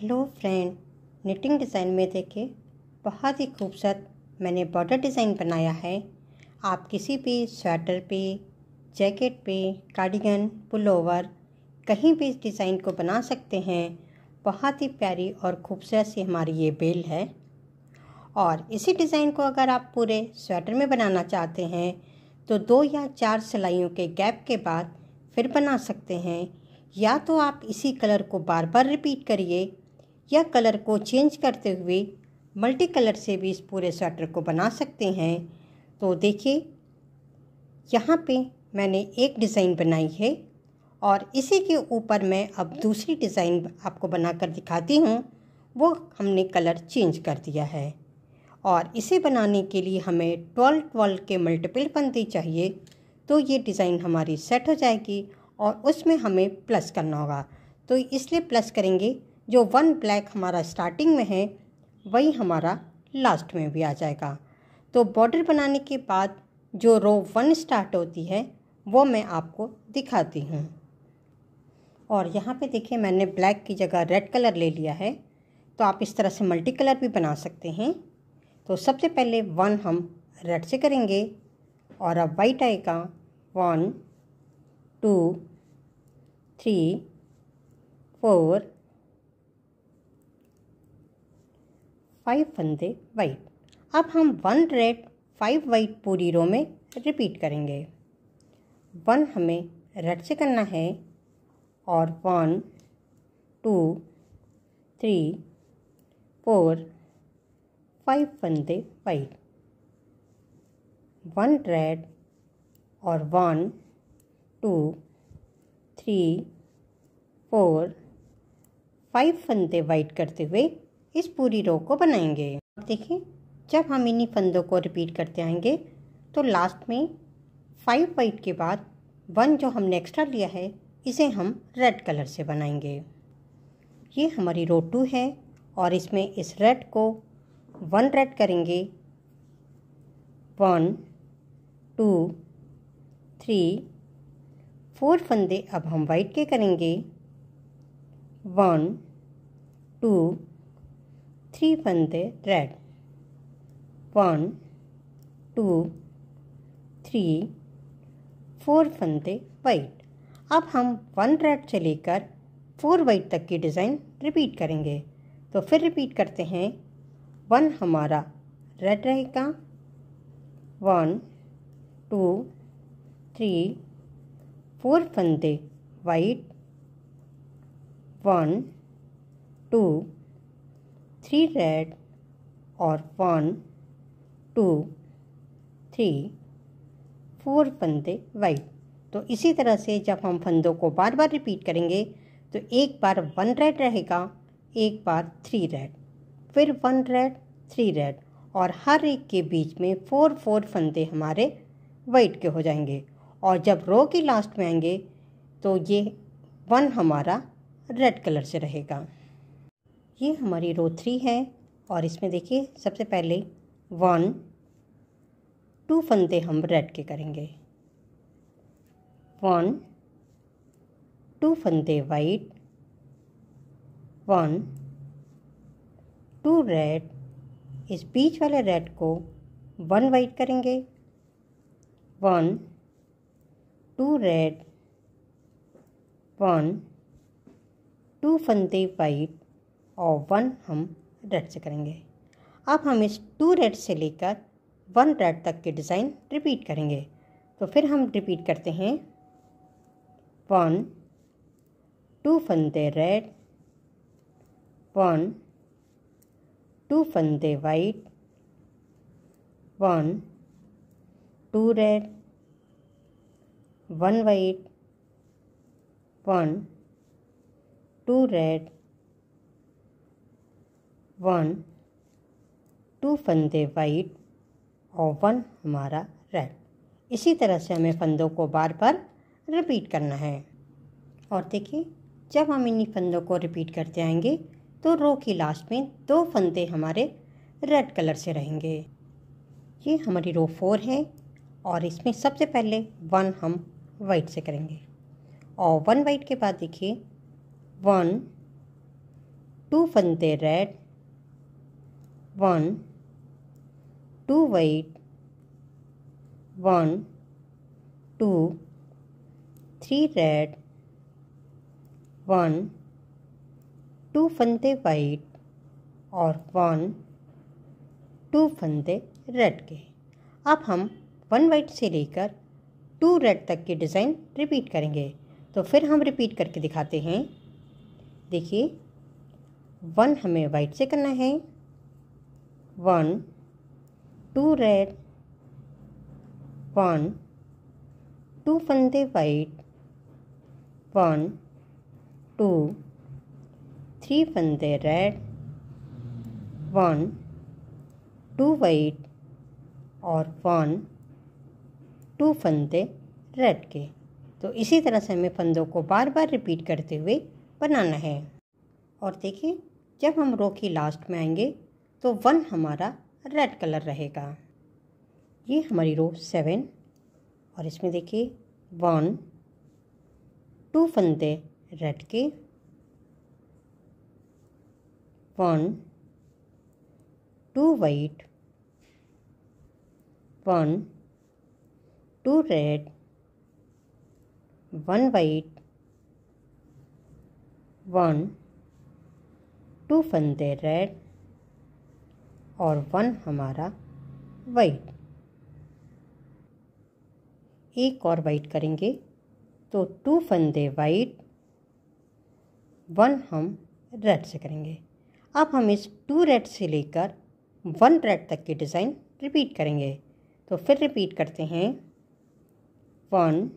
Hello friend knitting design में देखिए बहुत ही खूबसूरत मैंने बॉर्डर डिज़ाइन बनाया है आप किसी भी स्वेटर पे जैकेट पे कार्डिगन पुलोवर कहीं भी इस डिज़ाइन को बना सकते हैं बहुत ही प्यारी और खूबसूरत सी हमारी ये बेल है और इसी डिज़ाइन को अगर आप पूरे स्वेटर में बनाना चाहते हैं तो दो या चार सिलाइयों के गैप के बाद फिर बना सकते हैं या तो आप इसी कलर को बार बार रिपीट करिए या कलर को चेंज करते हुए मल्टी कलर से भी इस पूरे स्वेटर को बना सकते हैं तो देखिए यहाँ पे मैंने एक डिज़ाइन बनाई है और इसी के ऊपर मैं अब दूसरी डिज़ाइन आपको बनाकर दिखाती हूँ वो हमने कलर चेंज कर दिया है और इसे बनाने के लिए हमें ट्वेल्व ट्वेल्व के मल्टीपल पंते चाहिए तो ये डिज़ाइन हमारी सेट हो जाएगी और उसमें हमें प्लस करना होगा तो इसलिए प्लस करेंगे जो वन ब्लैक हमारा स्टार्टिंग में है वही हमारा लास्ट में भी आ जाएगा तो बॉर्डर बनाने के बाद जो रो वन स्टार्ट होती है वो मैं आपको दिखाती हूँ और यहाँ पे देखिए मैंने ब्लैक की जगह रेड कलर ले लिया है तो आप इस तरह से मल्टी कलर भी बना सकते हैं तो सबसे पहले वन हम रेड से करेंगे और अब वाइट आएगा one two three four five फंदे वाइट अब हम वन रेड फाइव वाइट पूरी रो में रिपीट करेंगे वन हमें रेड से करना है और one two three four five फंदे वाइट वन रेड और one two three four five फंदे वाइट करते हुए इस पूरी रो को बनाएंगे अब देखिए जब हम इन्हीं फंदों को रिपीट करते आएंगे तो लास्ट में फाइव वाइट के बाद वन जो हमने एक्स्ट्रा लिया है इसे हम रेड कलर से बनाएंगे ये हमारी रो टू है और इसमें इस रेड को वन रेड करेंगे वन टू थ्री फोर फंदे अब हम वाइट के करेंगे one two three pande red. One, two, three, four फंदे वाइट अब हम वन रेड से लेकर फोर वाइट तक की डिज़ाइन रिपीट करेंगे तो फिर रिपीट करते हैं वन हमारा रेड रहेगा वन टू थ्री फोर फंदे white one two three red or one, two, three, four फंदे वाइट तो इसी तरह से जब हम फंदों को बार बार रिपीट करेंगे तो एक बार वन रेड रहेगा एक बार थ्री रेड फिर वन रेड थ्री रेड और हर एक के बीच में फोर फोर फंदे हमारे वाइट के हो जाएंगे और जब रो के लास्ट में आएंगे तो ये वन हमारा रेड कलर से रहेगा ये हमारी रो थ्री है और इसमें देखिए सबसे पहले वन टू फंदे हम रेड के करेंगे वन टू फंदे वाइट वन टू रेड इस बीच वाले रेड को वन वाइट करेंगे one two red one two फंदे वाइट और वन हम रेड से करेंगे अब हम इस टू रेड से लेकर वन रेड तक के डिज़ाइन रिपीट करेंगे तो फिर हम रिपीट करते हैं वन टू फंदे रेड वन टू फंदे white one two red one white one two red one two फंदे वाइट और वन हमारा रेड इसी तरह से हमें फंदों को बार बार रिपीट करना है और देखिए जब हम इन्हीं फंदों को रिपीट करते आएंगे तो रो की लास्ट में दो फंदे हमारे रेड कलर से रहेंगे ये हमारी रो फोर है और इसमें सबसे पहले वन हम वाइट से करेंगे और वन वाइट के बाद देखिए वन टू फंदे रेड 1 2 weight 1 2 3 red 1 2 फंदे वाइट और वन टू फंदे रेड के अब हम वन वाइट से लेकर टू रेड तक के डिज़ाइन रिपीट करेंगे तो फिर हम रिपीट करके दिखाते हैं देखिए वन हमें वाइट से करना है one two red one two फंदे वाइट वन टू थ्री फंदे रेड वन टू वाइट और वन टू फंदे रेड के तो इसी तरह से हमें फंदों को बार बार रिपीट करते हुए बनाना है और देखिए जब हम रो की लास्ट में आएंगे तो वन हमारा रेड कलर रहेगा ये हमारी रो सेवन और इसमें देखिए वन टू फंदे रेड के one two white one two red one white one two फंदे रेड और वन हमारा वाइट एक और वाइट करेंगे तो टू फंदे वाइट वन हम रेड से करेंगे अब हम इस टू रेड से लेकर वन रेड तक की डिज़ाइन रिपीट करेंगे तो फिर रिपीट करते हैं वन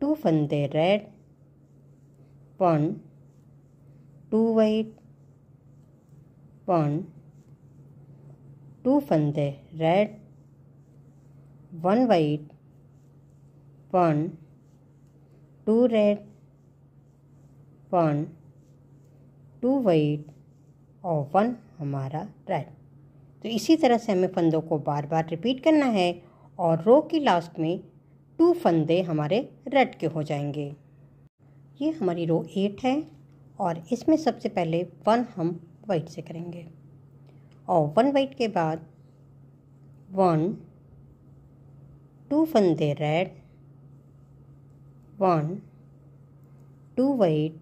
टू फंदे red one two white one two फंदे red one white one two red one two white और वन हमारा रेड तो इसी तरह से हमें फंदों को बार बार रिपीट करना है और रो की लास्ट में टू फंदे हमारे रेड के हो जाएंगे ये हमारी रो एट है और इसमें सबसे पहले वन हम वाइट से करेंगे और वन वाइट के बाद वन टू फंदे red one two white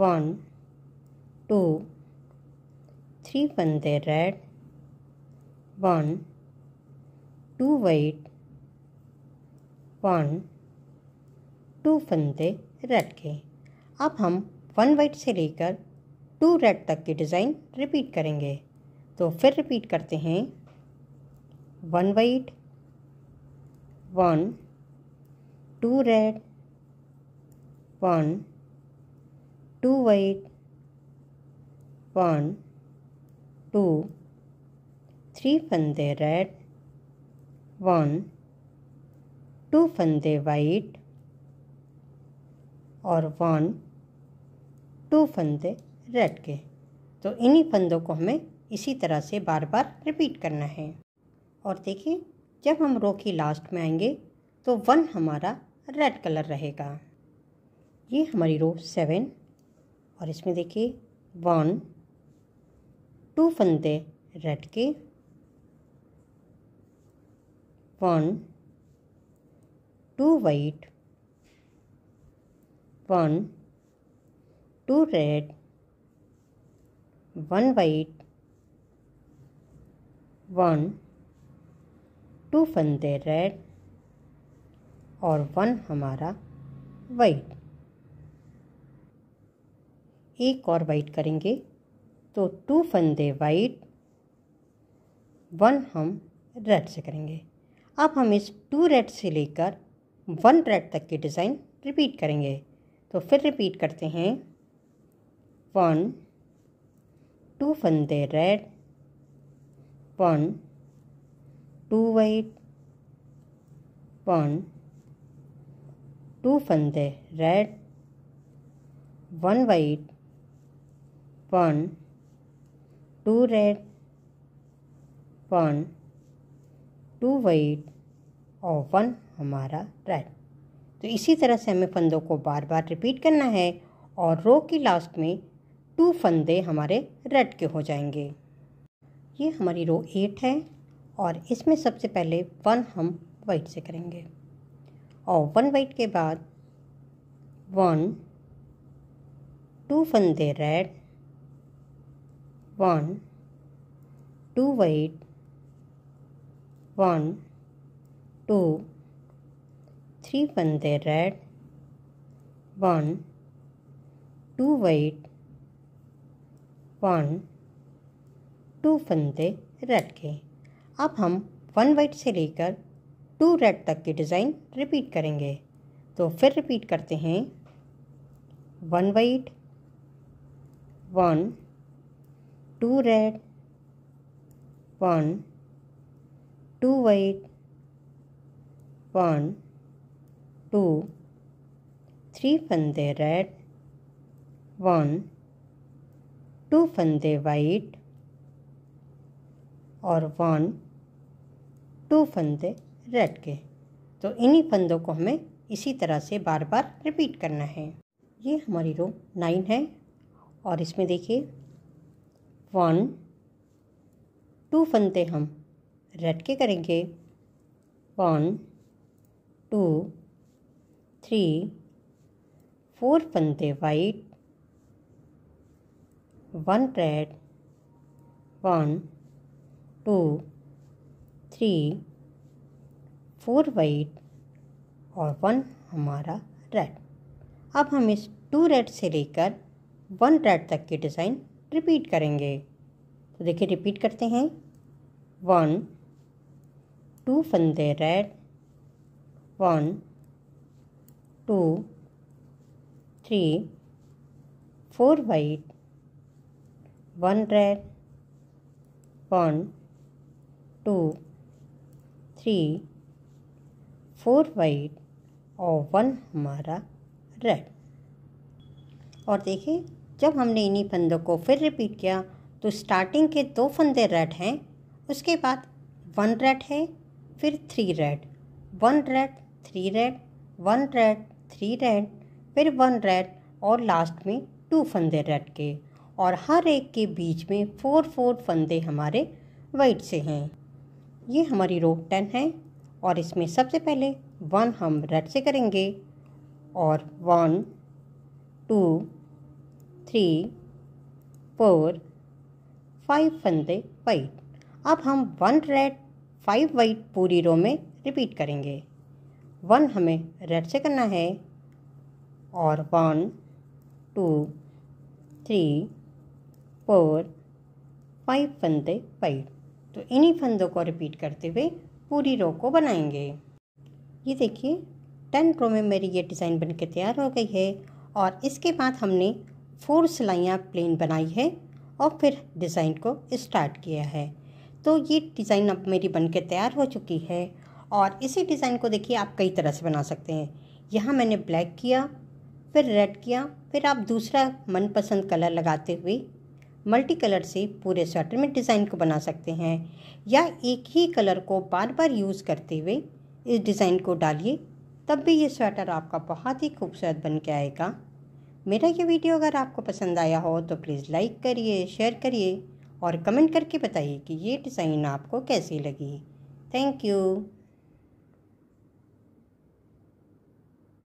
one two three फंदे red one two white one two फंदे रेड के अब हम वन वाइट से लेकर टू रेड तक की डिज़ाइन रिपीट करेंगे तो फिर रिपीट करते हैं one white one two red one two white one two three फंदे रेड वन टू फंदे वाइट और वन टू फंदे रेड के तो इन्हीं फंदों को हमें इसी तरह से बार बार रिपीट करना है और देखिए जब हम रो की लास्ट में आएंगे तो वन हमारा रेड कलर रहेगा ये हमारी रो सेवन और इसमें देखिए वन टू फंदे रेड के one two white one two red one white one two फंदे रेड और वन हमारा वाइट एक और वाइट करेंगे तो टू फंदे वाइट वन हम रेड से करेंगे अब हम इस टू रेड से लेकर वन रेड तक की डिज़ाइन रिपीट करेंगे तो फिर रिपीट करते हैं one two Fante red, one, two white, one, two Fante red, one white, one, two red, one, two white और वन हमारा रेड तो इसी तरह से हमें फंदों को बार बार रिपीट करना है और रो की लास्ट में टू फंदे हमारे रेड के हो जाएंगे ये हमारी रो एट है और इसमें सबसे पहले वन हम वाइट से करेंगे और वन वाइट के बाद वन टू फंदे red one two white one two three फंदे red one two white one two फंदे रेड के अब हम वन वाइट से लेकर टू रेड तक के डिज़ाइन रिपीट करेंगे तो फिर रिपीट करते हैं one white one two red one two white one two three फंदे रेड वन टू फंदे वाइट और वन टू फंदे रेड के तो इन्हीं फंदों को हमें इसी तरह से बार बार रिपीट करना है ये हमारी रो नाइन है और इसमें देखिए वन टू फंदे हम रेड के करेंगे वन टू थ्री फोर फंदे white one red one two three four white और वन हमारा रेड अब हम इस टू रेड से लेकर वन रेड तक के डिज़ाइन रिपीट करेंगे तो देखिए रिपीट करते हैं वन टू फंदे red one two three four white one red one two three four white और वन हमारा रेड और देखिए जब हमने इन्हीं फंदों को फिर रिपीट किया तो स्टार्टिंग के दो फंदे रेड हैं उसके बाद वन रेड है फिर three red one red three red one red three red फिर वन रेड और लास्ट में टू फंदे रेड के और हर एक के बीच में फोर फोर फंदे हमारे वाइट से हैं ये हमारी रो टेन है और इसमें सबसे पहले वन हम रेड से करेंगे और one two three four five फंदे वाइट अब हम वन रेड फाइव वाइट पूरी रो में रिपीट करेंगे वन हमें रेड से करना है और one two three four five फंदे फाइव तो इन्हीं फंदों को रिपीट करते हुए पूरी रो को बनाएंगे ये देखिए टेन रो में मेरी ये डिज़ाइन बनके तैयार हो गई है और इसके बाद हमने फोर सिलाइयाँ प्लेन बनाई है और फिर डिज़ाइन को स्टार्ट किया है तो ये डिज़ाइन अब मेरी बनके तैयार हो चुकी है और इसी डिज़ाइन को देखिए आप कई तरह से बना सकते हैं यहाँ मैंने ब्लैक किया फिर रेड किया फिर आप दूसरा मनपसंद कलर लगाते हुए मल्टी कलर से पूरे स्वेटर में डिज़ाइन को बना सकते हैं या एक ही कलर को बार बार यूज़ करते हुए इस डिज़ाइन को डालिए तब भी ये स्वेटर आपका बहुत ही खूबसूरत बन के आएगा मेरा ये वीडियो अगर आपको पसंद आया हो तो प्लीज़ लाइक करिए शेयर करिए और कमेंट करके बताइए कि ये डिज़ाइन आपको कैसी लगी थैंक यू